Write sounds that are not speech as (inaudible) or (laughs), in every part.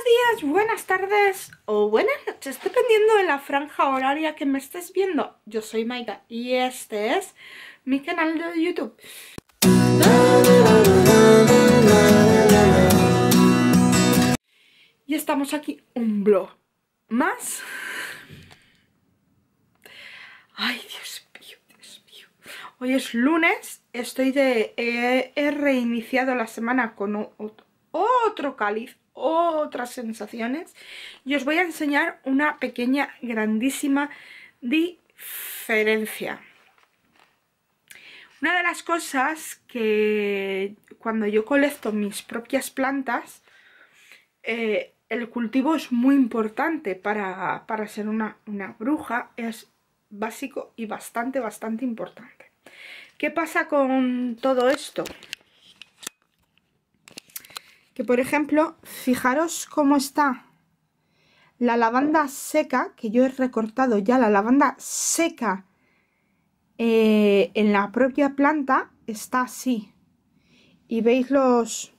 Buenos días, buenas tardes o buenas noches, dependiendo de la franja horaria que me estés viendo. Yo soy Maika y este es mi canal de YouTube. Y estamos aquí, un blog más. Ay, Dios mío, Dios mío. Hoy es lunes, estoy de... he, reiniciado la semana con otro, otro cáliz otras sensaciones y os voy a enseñar una pequeña, grandísima diferencia. Una de las cosas que cuando yo colecto mis propias plantas, eh, el cultivo es muy importante para, para ser una, una, bruja, es básico y bastante, bastante importante. ¿Qué pasa con todo esto? Que por ejemplo, fijaros cómo está la lavanda seca, que yo he recortado ya la lavanda seca eh, en la propia planta, está así. Y veis los...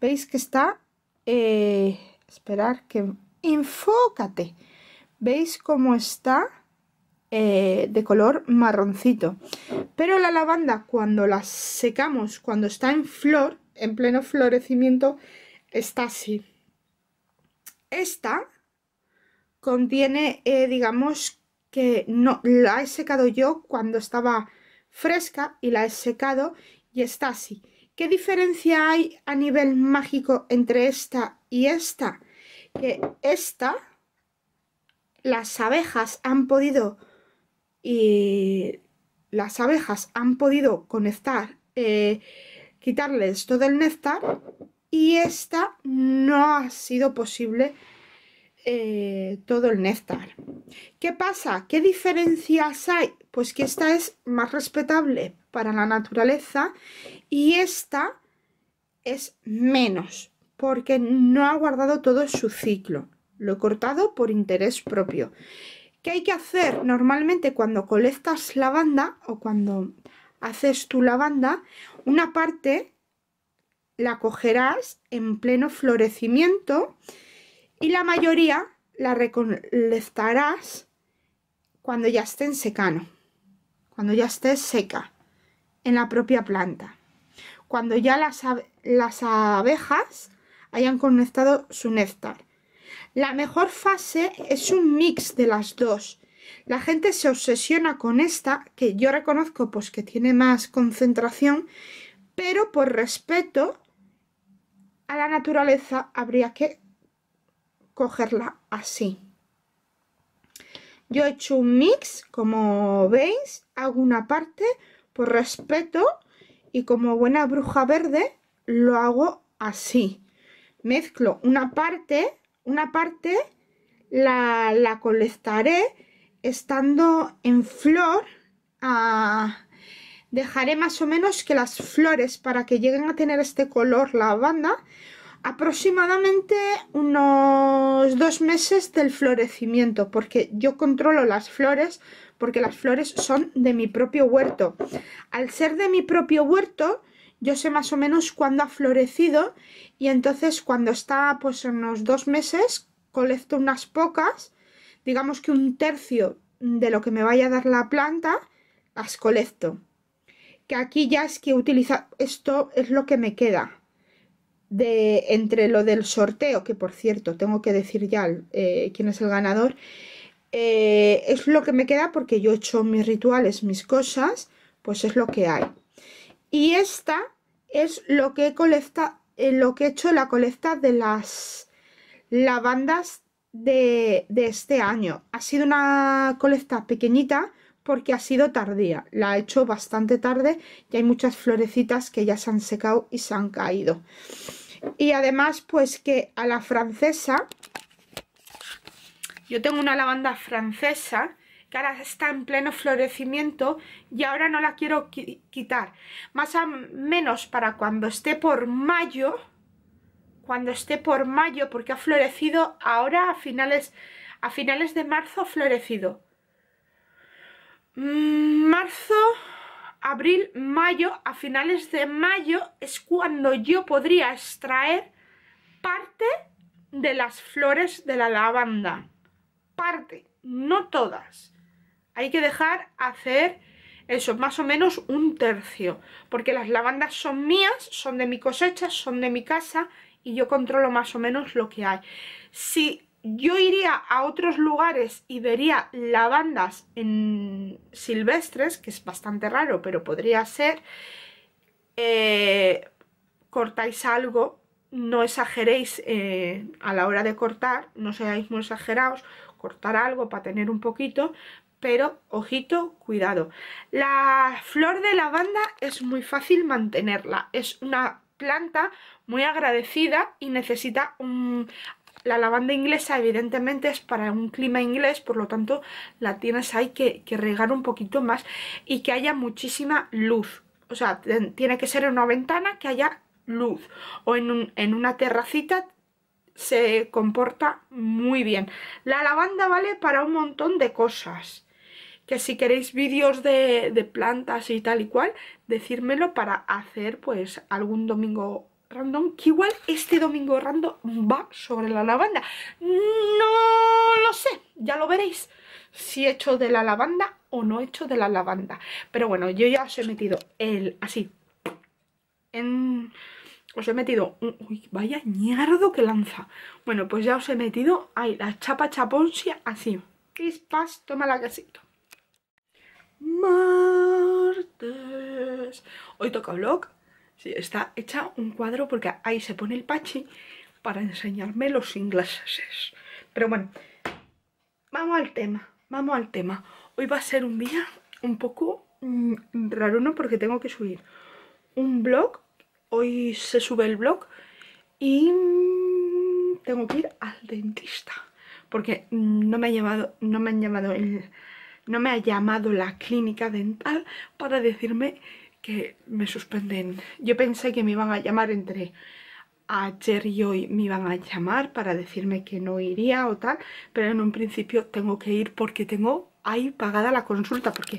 Veis que está... Eh, esperar que... Enfócate. ¿Veis cómo está? Eh, de color marroncito. Pero la lavanda, cuando la secamos, cuando está en flor, en pleno florecimiento, está así. Esta contiene, eh, digamos, que no la he secado yo cuando estaba fresca y la he secado y está así. ¿Qué diferencia hay a nivel mágico entre esta y esta? Que esta, las abejas han podido y las abejas han podido conectar eh, quitarles todo el néctar y esta no ha sido posible eh, todo el néctar. ¿Qué pasa? ¿Qué diferencias hay? Pues que esta es más respetable para la naturaleza y esta es menos porque no ha guardado todo su ciclo. Lo he cortado por interés propio. ¿Qué hay que hacer normalmente cuando colectas lavanda o cuando haces tu lavanda, una parte la cogerás en pleno florecimiento y la mayoría la recolectarás cuando ya esté en secano, cuando ya esté seca en la propia planta, cuando ya las, las abejas hayan conectado su néctar. La mejor fase es un mix de las dos, la gente se obsesiona con esta, que yo reconozco pues que tiene más concentración, pero por respeto a la naturaleza habría que cogerla así. Yo he hecho un mix, como veis, hago una parte por respeto y como buena bruja verde lo hago así. Mezclo una parte, una parte la, la colectaré estando en flor, ah, dejaré más o menos que las flores para que lleguen a tener este color lavanda aproximadamente unos dos meses del florecimiento porque yo controlo las flores porque las flores son de mi propio huerto al ser de mi propio huerto yo sé más o menos cuándo ha florecido y entonces cuando está pues en unos dos meses colecto unas pocas digamos que un tercio de lo que me vaya a dar la planta, las colecto. Que aquí ya es que utiliza esto es lo que me queda. De, entre lo del sorteo, que por cierto, tengo que decir ya eh, quién es el ganador, eh, es lo que me queda porque yo he hecho mis rituales, mis cosas, pues es lo que hay. Y esta es lo que he colecta, eh, lo que he hecho la colecta de las lavandas de, este año. Ha sido una colecta pequeñita porque ha sido tardía. La he hecho bastante tarde y hay muchas florecitas que ya se han secado y se han caído. Y además, pues que a la francesa, yo tengo una lavanda francesa que ahora está en pleno florecimiento y ahora no la quiero quitar. Más o menos para cuando esté por mayo, cuando esté por mayo, porque ha florecido ahora a finales, a finales de marzo ha florecido. Mm, marzo, abril, mayo, a finales de mayo es cuando yo podría extraer parte de las flores de la lavanda. Parte, no todas. Hay que dejar hacer eso, más o menos un tercio, porque las lavandas son mías, son de mi cosecha, son de mi casa, y yo controlo más o menos lo que hay. Si yo iría a otros lugares y vería lavandas en silvestres, que es bastante raro, pero podría ser, eh, cortáis algo, no exageréis eh, a la hora de cortar, no seáis muy exagerados, cortar algo para tener un poquito, pero ojito, cuidado. La flor de lavanda es muy fácil mantenerla, es una planta muy agradecida y necesita La lavanda inglesa evidentemente es para un clima inglés, por lo tanto la tienes ahí que, regar un poquito más y que haya muchísima luz. O sea, tiene que ser en una ventana que haya luz o en, en una terracita se comporta muy bien. La lavanda vale para un montón de cosas que si queréis vídeos de, plantas y tal y cual, decírmelo para hacer pues algún domingo random, que igual este domingo random va sobre la lavanda. No lo sé, ya lo veréis si he hecho de la lavanda o no he hecho de la lavanda. Pero bueno, yo ya os he metido el así Os he metido... uy, vaya ñardo que lanza. Bueno, pues ya os he metido... Ahí, la chapa chaponsia así. Crispas, toma la casito martes. Hoy toca vlog. Sí, está hecha un cuadro porque ahí se pone el pachi para enseñarme los ingleses. Pero bueno, vamos al tema, vamos al tema. Hoy va a ser un día un poco mm, raro, ¿no? Porque tengo que subir un blog. Hoy se sube el blog y mm, tengo que ir al dentista. Porque mm, no me, ha no me han llamado el no me ha llamado la clínica dental para decirme que me suspenden. Yo pensé que me iban a llamar entre ayer y hoy me iban a llamar para decirme que no iría o tal, pero en un principio tengo que ir porque tengo ahí pagada la consulta, porque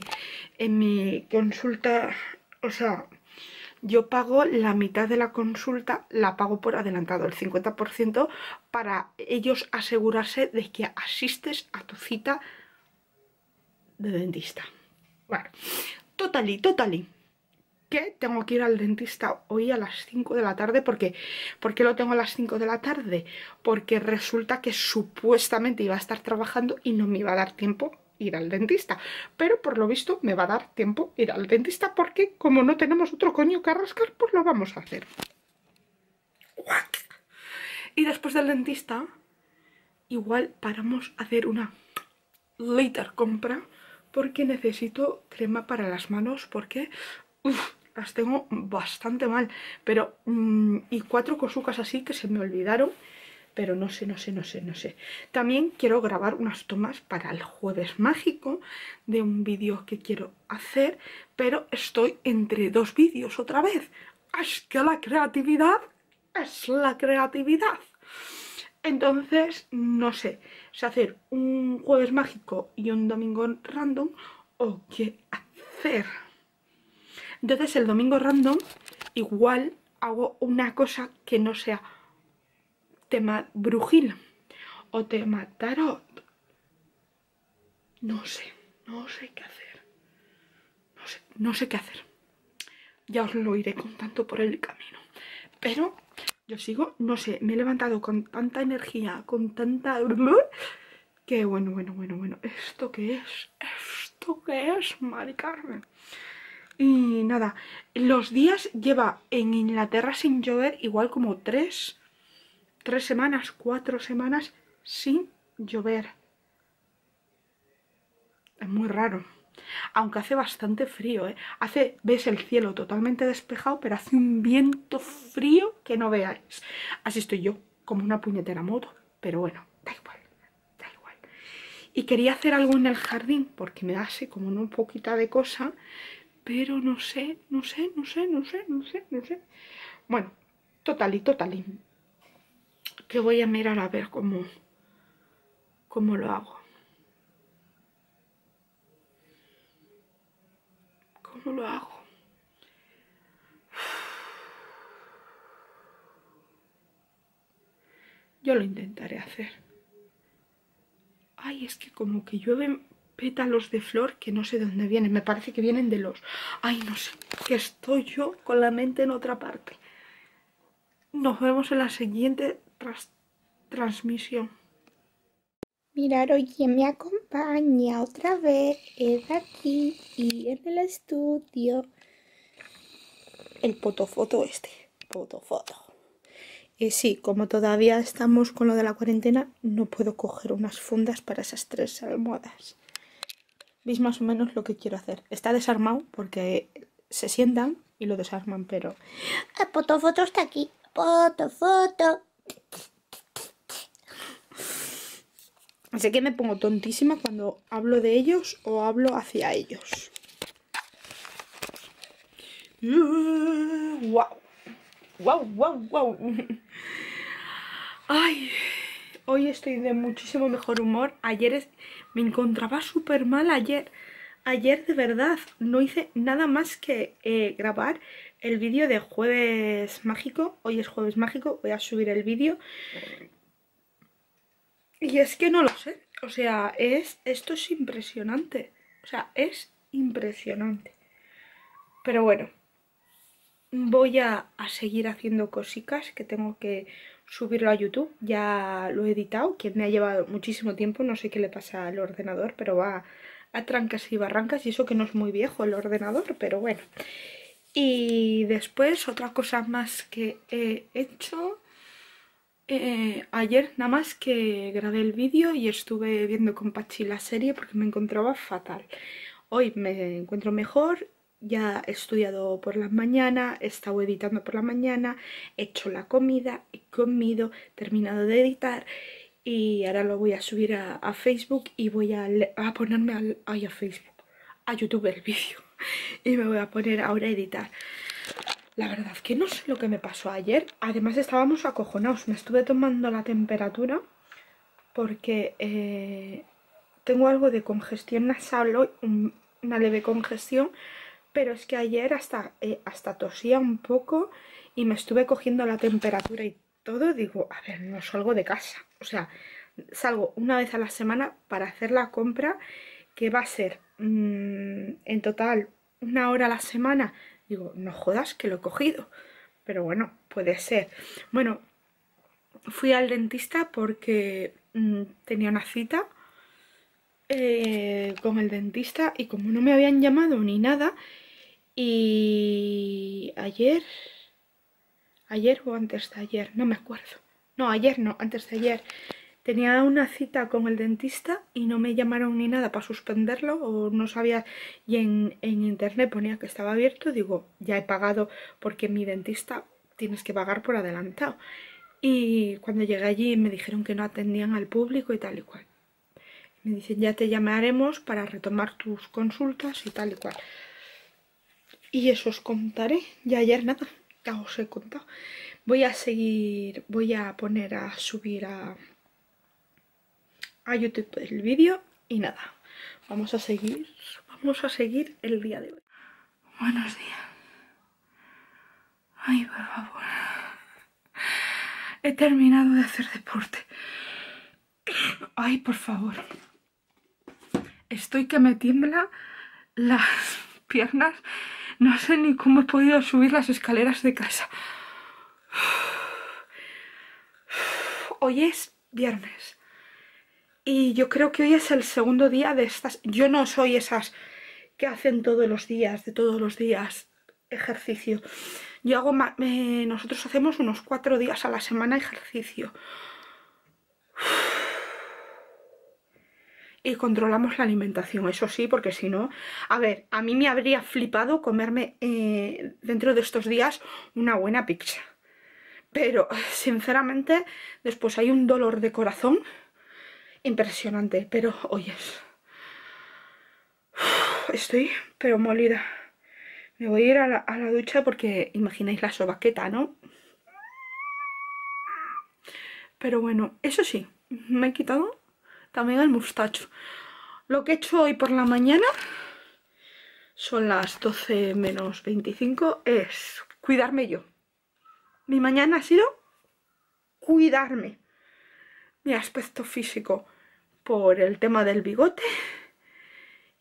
en mi consulta, o sea, yo pago la mitad de la consulta, la pago por adelantado, el 50%, para ellos asegurarse de que asistes a tu cita de dentista. Bueno, totally, totally. Que tengo que ir al dentista hoy a las 5 de la tarde. Porque, ¿Por qué lo tengo a las 5 de la tarde? Porque resulta que supuestamente iba a estar trabajando y no me iba a dar tiempo ir al dentista. Pero por lo visto me va a dar tiempo ir al dentista porque como no tenemos otro coño que rascar, pues lo vamos a hacer. Y después del dentista, igual paramos a hacer una later compra porque necesito crema para las manos porque las tengo bastante mal. Pero, mm, y cuatro cosucas así que se me olvidaron, pero no sé, no sé, no sé, no sé. También quiero grabar unas tomas para el jueves mágico de un vídeo que quiero hacer, pero estoy entre dos vídeos otra vez. Es que la creatividad es la creatividad. Entonces, no sé si hacer un jueves mágico y un domingo random o qué hacer. Entonces, el domingo random igual hago una cosa que no sea tema brujil o tema tarot. No sé, no sé qué hacer. No sé, no sé qué hacer. Ya os lo iré contando por el camino. Pero yo sigo, no sé, me he levantado con tanta energía, con tanta... Que bueno, bueno, bueno, bueno, ¿esto qué es? ¿Esto qué es, Mari Carmen? Y nada, los días lleva en Inglaterra sin llover igual como tres, tres semanas, cuatro semanas sin llover. Es muy raro aunque hace bastante frío, ¿eh? hace, ves el cielo totalmente despejado, pero hace un viento frío que no veáis. Así estoy yo, como una puñetera moto, pero bueno, da igual, da igual. Y quería hacer algo en el jardín, porque me da así como una poquita de cosa, pero no sé, no sé, no sé, no sé, no sé, no sé. Bueno, total y total y que voy a mirar a ver cómo, cómo lo hago. no lo hago. Yo lo intentaré hacer. Ay, es que como que llueven pétalos de flor que no sé de dónde vienen. Me parece que vienen de los... Ay, no sé, que estoy yo con la mente en otra parte. Nos vemos en la siguiente transmisión. Mirar, oye, me acompaña otra vez. Es aquí y en el estudio. El potofoto este. Potofoto. Y eh, sí, como todavía estamos con lo de la cuarentena, no puedo coger unas fundas para esas tres almohadas. Veis más o menos lo que quiero hacer. Está desarmado porque se sientan y lo desarman, pero... El potofoto está aquí. Potofoto. Así que me pongo tontísima cuando hablo de ellos o hablo hacia ellos. ¡Wow! ¡Wow, wow, wow! ¡Ay! Hoy estoy de muchísimo mejor humor. Ayer me encontraba súper mal ayer. Ayer de verdad no hice nada más que eh, grabar el vídeo de jueves mágico. Hoy es jueves mágico, voy a subir el vídeo. Y es que no lo sé. O sea, es esto es impresionante. O sea, es impresionante. Pero bueno, voy a, a seguir haciendo cositas que tengo que subirlo a YouTube. Ya lo he editado, que me ha llevado muchísimo tiempo. No sé qué le pasa al ordenador, pero va a trancas y barrancas. Y eso que no es muy viejo el ordenador, pero bueno. Y después otra cosa más que he hecho eh, ayer nada más que grabé el vídeo y estuve viendo con Pachi la serie porque me encontraba fatal. Hoy me encuentro mejor, ya he estudiado por la mañana, he estado editando por la mañana, he hecho la comida, he comido, he terminado de editar y ahora lo voy a subir a, Facebook y voy a, ponerme al, a Facebook, a YouTube el vídeo (laughs) y me voy a poner ahora a editar. La verdad que no sé lo que me pasó ayer. Además estábamos acojonados. Me estuve tomando la temperatura porque eh, tengo algo de congestión nasal hoy, una leve congestión. Pero es que ayer hasta, eh, hasta tosía un poco y me estuve cogiendo la temperatura y todo. Digo, a ver, no salgo de casa. O sea, salgo una vez a la semana para hacer la compra que va a ser mm, en total una hora a la semana Digo, no jodas que lo he cogido. Pero bueno, puede ser. Bueno, fui al dentista porque mm, tenía una cita eh, con el dentista y como no me habían llamado ni nada, y ayer, ayer o antes de ayer, no me acuerdo. No, ayer no, antes de ayer Tenía una cita con el dentista y no me llamaron ni nada para suspenderlo o no sabía y en, internet ponía que estaba abierto. Digo, ya he pagado porque mi dentista tienes que pagar por adelantado. Y cuando llegué allí me dijeron que no atendían al público y tal y cual. Me dicen, ya te llamaremos para retomar tus consultas y tal y cual. Y eso os contaré. Ya ayer nada, ya os he contado. Voy a seguir, voy a poner a subir a a YouTube el vídeo y nada, vamos a seguir, vamos a seguir el día de hoy. Buenos días. Ay, por favor. He terminado de hacer deporte. Ay, por favor. Estoy que me tiembla las piernas. No sé ni cómo he podido subir las escaleras de casa. Hoy es viernes. Y yo creo que hoy es el segundo día de estas... Yo no soy esas que hacen todos los días, de todos los días, ejercicio. Yo hago... más... Eh, nosotros hacemos unos cuatro días a la semana ejercicio. Y controlamos la alimentación, eso sí, porque si no... A ver, a mí me habría flipado comerme eh, dentro de estos días una buena pizza. Pero, sinceramente, después hay un dolor de corazón impresionante, pero oyes. Estoy pero molida. Me voy a ir a la, a la ducha porque imagináis la sobaqueta, ¿no? Pero bueno, eso sí, me he quitado también el mustacho. Lo que he hecho hoy por la mañana, son las 12 menos 25, es cuidarme yo. Mi mañana ha sido cuidarme. Mi aspecto físico, por el tema del bigote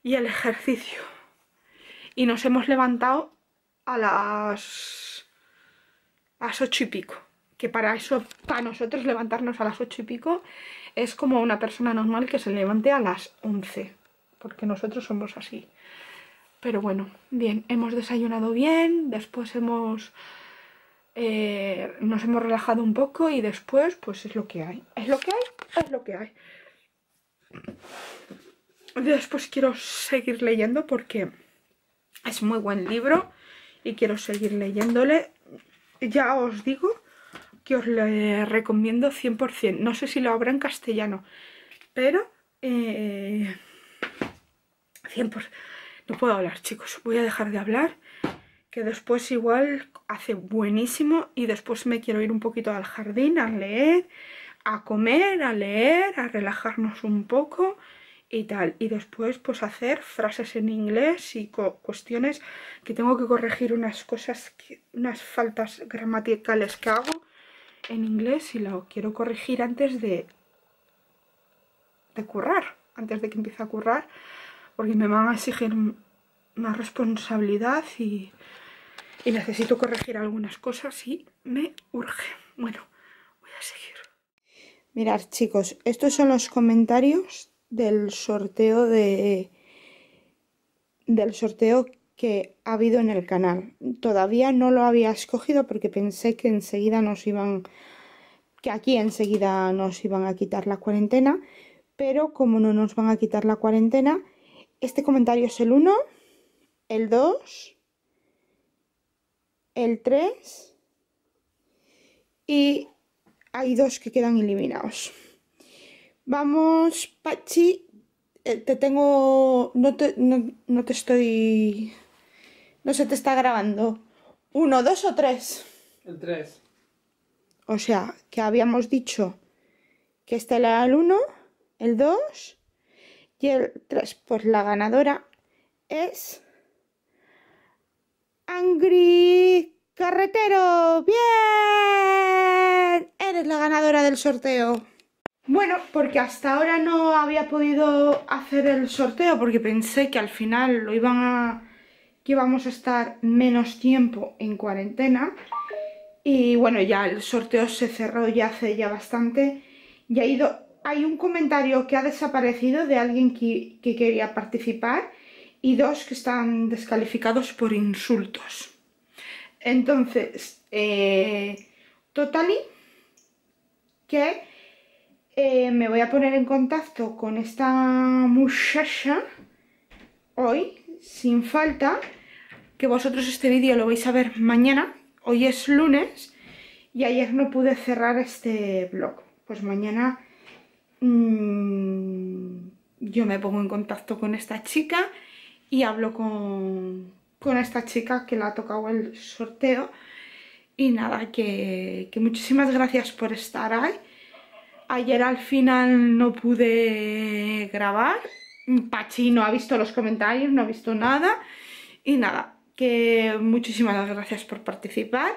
y el ejercicio. Y nos hemos levantado a las... a las ocho y pico. Que para eso, para nosotros levantarnos a las ocho y pico es como una persona normal que se levante a las once. Porque nosotros somos así. Pero bueno, bien, hemos desayunado bien, después hemos... Eh, nos hemos relajado un poco y después pues es lo que hay. Es lo que hay, es lo que hay. Después quiero seguir leyendo porque es muy buen libro y quiero seguir leyéndole. Ya os digo que os lo recomiendo 100%. No sé si lo habrá en castellano, pero... Eh, No puedo hablar, chicos. Voy a dejar de hablar, que después igual hace buenísimo y después me quiero ir un poquito al jardín a leer a comer, a leer, a relajarnos un poco y tal. Y después pues hacer frases en inglés y cuestiones que tengo que corregir unas cosas, unas faltas gramaticales que hago en inglés y lo quiero corregir antes de, de currar, antes de que empiece a currar, porque me van a exigir más responsabilidad y necesito corregir algunas cosas y me urge. Bueno, voy a seguir. Mirad chicos, estos son los comentarios del sorteo de del sorteo que ha habido en el canal. Todavía no lo había escogido porque pensé que enseguida nos iban que aquí enseguida nos iban a quitar la cuarentena, pero como no nos van a quitar la cuarentena, este comentario es el 1, el 2, el 3 y hay dos que quedan eliminados. Vamos, Pachi. Eh, te tengo. No te, estoy. No se te está grabando. ¿Uno, dos o tres? El tres. O sea, que habíamos dicho que está era el uno, el dos y el tres Pues la ganadora es Angry Carretero, bien. Eres la ganadora del sorteo. Bueno, porque hasta ahora no había podido hacer el sorteo porque pensé que al final lo iban a que íbamos a estar menos tiempo en cuarentena y bueno, ya el sorteo se cerró ya hace ya bastante y ha ido hay un comentario que ha desaparecido de alguien que, que quería participar y dos que están descalificados por insultos. Entonces, eh, que eh, me voy a poner en contacto con esta muchacha hoy, sin falta, que vosotros este vídeo lo vais a ver mañana, hoy es lunes, y ayer no pude cerrar este blog. Pues mañana mm, yo me pongo en contacto con esta chica y hablo con, con esta chica que la ha tocado el sorteo. Y nada, que, muchísimas gracias por estar ahí. Ayer al final no pude grabar. Pachi no ha visto los comentarios, no ha visto nada. Y nada, que muchísimas gracias por participar.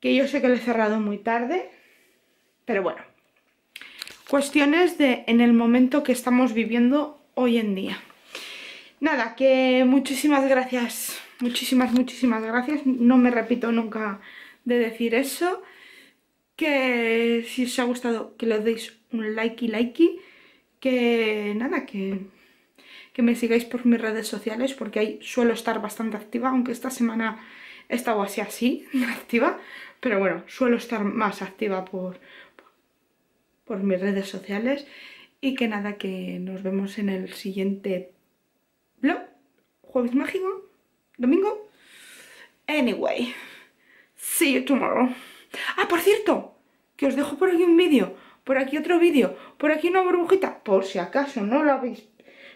Que yo sé que lo he cerrado muy tarde. Pero bueno, cuestiones de en el momento que estamos viviendo hoy en día. Nada, que muchísimas gracias, muchísimas, muchísimas gracias. No me repito nunca de decir eso. Que si os ha gustado, que le deis un likey, likey. Que nada, que, que me sigáis por mis redes sociales porque ahí suelo estar bastante activa, aunque esta semana he estado así, así, (laughs) activa. Pero bueno, suelo estar más activa por, por mis redes sociales. Y que nada, que nos vemos en el siguiente jueves mágico, domingo. Anyway, see you tomorrow. Ah, por cierto, que os dejo por aquí un vídeo, por aquí otro vídeo, por aquí una burbujita, por si acaso no lo habéis,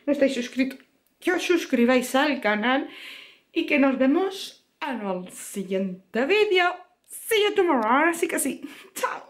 no estáis suscritos, que os suscribáis al canal y que nos vemos en el siguiente vídeo. See you tomorrow, así que sí, chao.